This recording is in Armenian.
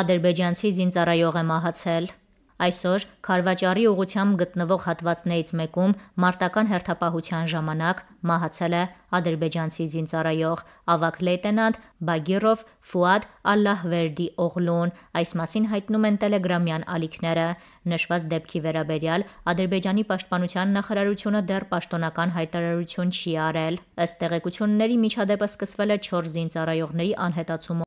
ադրբեջանցի զինծառայող է մահացել։ Այսօր Խարվաճարի ուղությամբ գտնվող հատվածներից մեկում մարտական հերթապահության ժամանակ մահացել է ադրբեջանցի զինծառայող ավագ լեյտենանտ Բագիրով Ֆուադ Ալլահվերդի Օղլուն։ Այս մասին հայտնում են Telegram-յան ալիքները։ Նշված դեպքի վերաբերյալ Ադրբեջանի պաշտպանության նախարարությունը դեռ պաշտոնական հայտարարություն չի արել։ Ըստ տեղեկությունների միջադեպը սկսվել է 4 զինծառայողների անհետացում